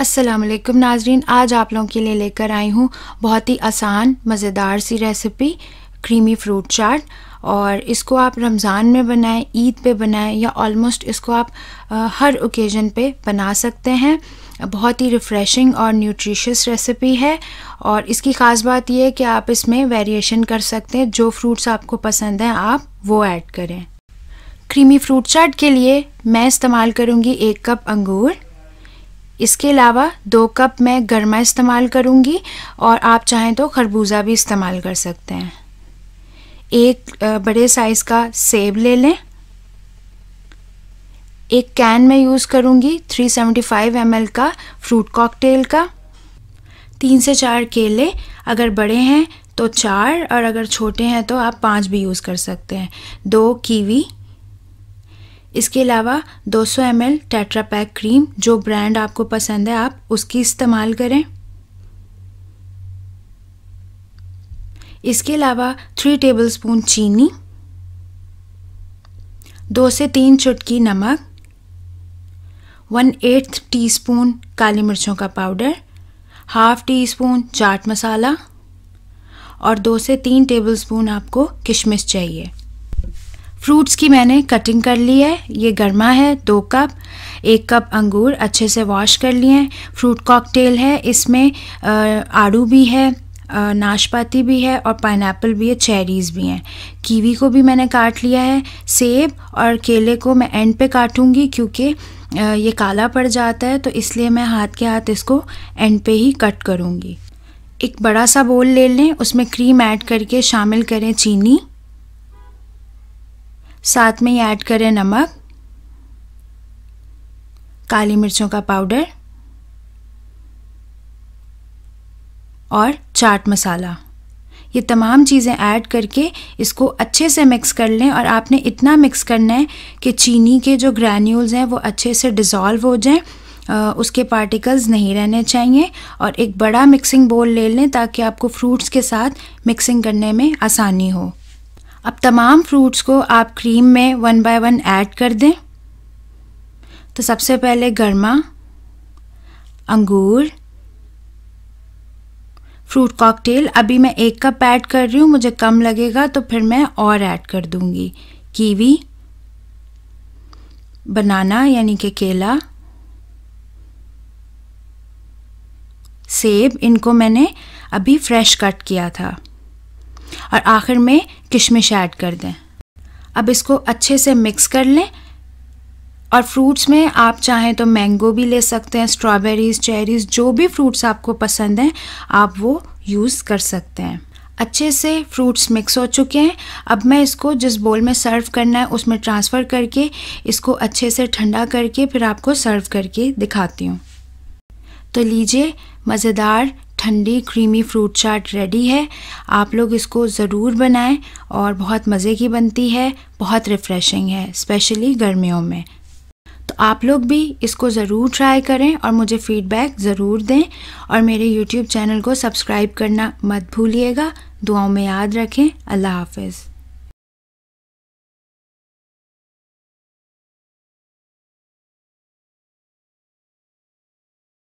असलम नाजरीन आज आप लोगों के लिए लेकर आई हूँ बहुत ही आसान मज़ेदार सी रेसिपी क्रीमी फ्रूट चाट और इसको आप रमज़ान में बनाएं ईद पे बनाएं या ऑलमोस्ट इसको आप आ, हर ओकेज़न पे बना सकते हैं बहुत ही रिफ़्रेशिंग और न्यूट्रिशियस रेसिपी है और इसकी ख़ास बात यह है कि आप इसमें वेरिएशन कर सकते हैं जो फ्रूट्स आपको पसंद हैं आप वो ऐड करें क्रीमी फ्रूट चाट के लिए मैं इस्तेमाल करूँगी एक कप अंगूर इसके अलावा दो कप मैं गर्मा इस्तेमाल करूँगी और आप चाहें तो खरबूजा भी इस्तेमाल कर सकते हैं एक बड़े साइज़ का सेब ले लें एक कैन में यूज़ करूँगी 375 सेवेंटी का फ्रूट कॉकटेल का तीन से चार केले अगर बड़े हैं तो चार और अगर छोटे हैं तो आप पाँच भी यूज़ कर सकते हैं दो कीवी इसके अलावा 200 सौ एम एल टैट्रापैक क्रीम जो ब्रांड आपको पसंद है आप उसकी इस्तेमाल करें इसके अलावा थ्री टेबलस्पून चीनी दो से तीन चुटकी नमक वन एट्थ टी स्पून काली मिर्चों का powder half teaspoon chaat masala और दो से तीन टेबलस्पून आपको किशमिश चाहिए फ्रूट्स की मैंने कटिंग कर ली है ये गर्मा है दो कप एक कप अंगूर अच्छे से वॉश कर लिए हैं फ्रूट कॉकटेल है इसमें आड़ू भी है नाशपाती भी है और पाइनएप्पल भी है चेरीज़ भी हैं कीवी को भी मैंने काट लिया है सेब और केले को मैं एंड पे काटूंगी क्योंकि ये काला पड़ जाता है तो इसलिए मैं हाथ के हाथ इसको एंड पे ही कट करूँगी एक बड़ा सा बोल ले लें उसमें क्रीम ऐड करके शामिल करें चीनी साथ में ही ऐड करें नमक काली मिर्चों का पाउडर और चाट मसाला ये तमाम चीज़ें ऐड करके इसको अच्छे से मिक्स कर लें और आपने इतना मिक्स करना है कि चीनी के जो ग्रैन्यूल्स हैं वो अच्छे से डिज़ोल्व हो जाएं उसके पार्टिकल्स नहीं रहने चाहिए और एक बड़ा मिक्सिंग बोल ले लें ताकि आपको फ्रूट्स के साथ मिक्सिंग करने में आसानी हो अब तमाम फ्रूट्स को आप क्रीम में वन बाय वन ऐड कर दें तो सबसे पहले गर्मा अंगूर फ्रूट कॉकटेल अभी मैं एक कप ऐड कर रही हूँ मुझे कम लगेगा तो फिर मैं और ऐड कर दूँगी कीवी बनाना यानी कि केला सेब इनको मैंने अभी फ्रेश कट किया था और आखिर में किशमिश ऐड कर दें अब इसको अच्छे से मिक्स कर लें और फ्रूट्स में आप चाहें तो मैंगो भी ले सकते हैं स्ट्रॉबेरीज़ चेरीज़ जो भी फ्रूट्स आपको पसंद हैं आप वो यूज़ कर सकते हैं अच्छे से फ्रूट्स मिक्स हो चुके हैं अब मैं इसको जिस बोल में सर्व करना है उसमें ट्रांसफ़र करके इसको अच्छे से ठंडा करके फिर आपको सर्व करके दिखाती हूँ तो लीजिए मज़ेदार ठंडी क्रीमी फ्रूट चाट रेडी है आप लोग इसको ज़रूर बनाएं और बहुत मज़े की बनती है बहुत रिफ़्रेशिंग है स्पेशली गर्मियों में तो आप लोग भी इसको ज़रूर ट्राई करें और मुझे फ़ीडबैक ज़रूर दें और मेरे यूट्यूब चैनल को सब्सक्राइब करना मत भूलिएगा दुआओं में याद रखें अल्लाह हाफिज़